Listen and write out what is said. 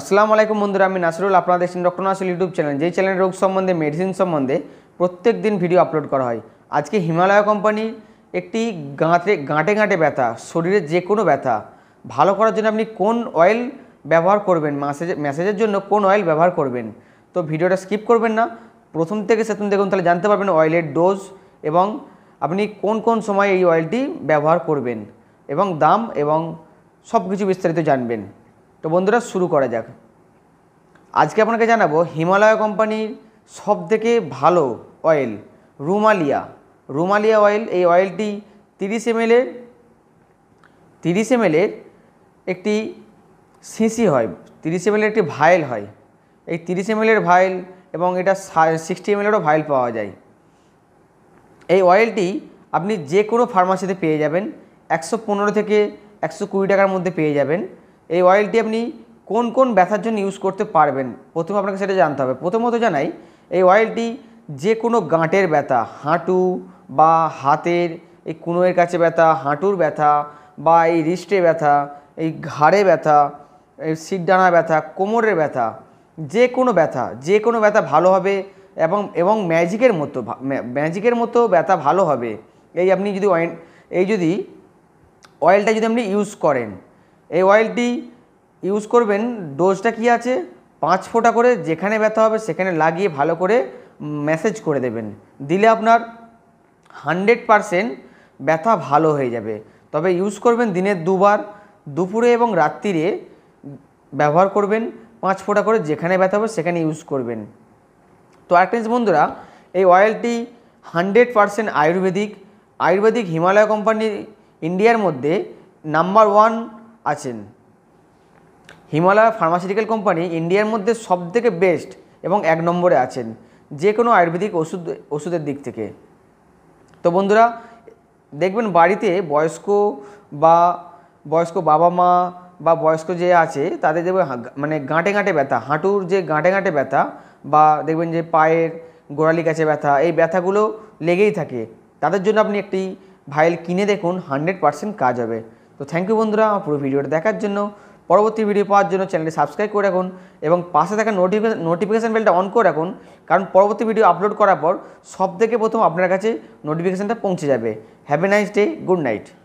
আসসালামু আলাইকুম বন্ধুরা আমি নাসরুল আপনাদের দেখছেন ডক্টর নাসরুল ইউটিউব চ্যানেল যে চ্যানেল রোগ সম্বন্ধে মেডিসিন সম্বন্ধে প্রত্যেক দিন ভিডিও আপলোড করা হয় আজকে হিমালয় কোম্পানির একটি গাঁতে গাঁটে গাঁটে ব্যথা শরীরে যে কোনো ব্যথা ভালো করার জন্য আপনি কোন অয়েল ব্যবহার করবেন মাসেজ ম্যাসেজের জন্য কোন অয়েল ব্যবহার করবেন তো ভিডিওটা স্কিপ করবেন না প্রথম থেকে সেতুন দেখুন তাহলে জানতে পারবেন অয়েলের ডোজ এবং আপনি কোন কোন সময় এই অয়েলটি ব্যবহার করবেন এবং দাম এবং সব কিছু বিস্তারিত জানবেন তো বন্ধুরা শুরু করা যাক আজকে আপনাকে জানাবো হিমালয় কোম্পানির সব থেকে ভালো অয়েল রুমালিয়া রুমালিয়া অয়েল এই অয়েলটি তিরিশ এম এলের তিরিশ এম এলের একটি সিসি হয় তিরিশ এম একটি ভায়েল হয় এই তিরিশ এম এলের ভায়েল এবং এটা সিক্সটি এম এলেরও ভায়েল পাওয়া যায় এই অয়েলটি আপনি যে কোনো ফার্মাসিতে পেয়ে যাবেন একশো পনেরো থেকে একশো কুড়ি টাকার মধ্যে পেয়ে যাবেন এই অয়েলটি আপনি কোন কোন ব্যথার জন্য ইউজ করতে পারবেন প্রথমে আপনাকে সেটা জানতে হবে প্রথমত জানাই এই অয়েলটি যে কোনো গাঁটের ব্যথা হাঁটু বা হাতের এই কুনোয়ের কাছে ব্যথা হাঁটুর ব্যথা বা এই রিস্টে ব্যথা এই ঘাড়ে ব্যথা এই সিটডানা ব্যথা কোমরের ব্যথা যে কোনো ব্যথা যে কোনো ব্যথা ভালো হবে এবং এবং ম্যাজিকের মতো ম্যাজিকের মতো ব্যথা ভালো হবে এই আপনি যদি এই যদি অয়েলটা যদি আপনি ইউজ করেন এই অয়েলটি ইউজ করবেন ডোজটা কি আছে পাঁচ ফোঁটা করে যেখানে ব্যথা হবে সেখানে লাগিয়ে ভালো করে ম্যাসেজ করে দেবেন দিলে আপনার হান্ড্রেড পারসেন্ট ব্যথা ভালো হয়ে যাবে তবে ইউজ করবেন দিনে দুবার দুপুরে এবং রাত্রিরে ব্যবহার করবেন পাঁচ ফোঁটা করে যেখানে ব্যথা হবে সেখানে ইউজ করবেন তো আরেকটা বন্ধুরা এই অয়েলটি হান্ড্রেড পারসেন্ট আয়ুর্বেদিক আয়ুর্বেদিক হিমালয় কোম্পানির ইন্ডিয়ার মধ্যে নাম্বার ওয়ান আছেন হিমালয় ফার্মাসিউটিক্যাল কোম্পানি ইন্ডিয়ার মধ্যে সবথেকে বেস্ট এবং এক নম্বরে আছেন যে কোনো আয়ুর্বেদিক ওষুধ ওষুধের দিক থেকে তো বন্ধুরা দেখবেন বাড়িতে বয়স্ক বা বয়স্ক বাবা মা বা বয়স্ক যে আছে তাদের দেখবে মানে গাঁটে গাঁটে ব্যথা হাঁটুর যে গাঁটে গাঁটে ব্যথা বা দেখবেন যে পায়ের গোড়ালি কাছে ব্যথা এই ব্যথাগুলো লেগেই থাকে তাদের জন্য আপনি একটি ভাইল কিনে দেখুন হান্ড্রেড পারসেন্ট কাজ হবে তো থ্যাংক ইউ বন্ধুরা আমার পুরো ভিডিওটা দেখার জন্য পরবর্তী ভিডিও পাওয়ার জন্য চ্যানেলটি সাবস্ক্রাইব করে রাখুন এবং পাশে থাকা নোটিফিকেশন নোটিফিকেশান বেলটা অন করে রাখুন কারণ পরবর্তী ভিডিও আপলোড করার পর সব থেকে প্রথম আপনার কাছে নোটিফিকেশানটা পৌঁছে যাবে have a nice day good night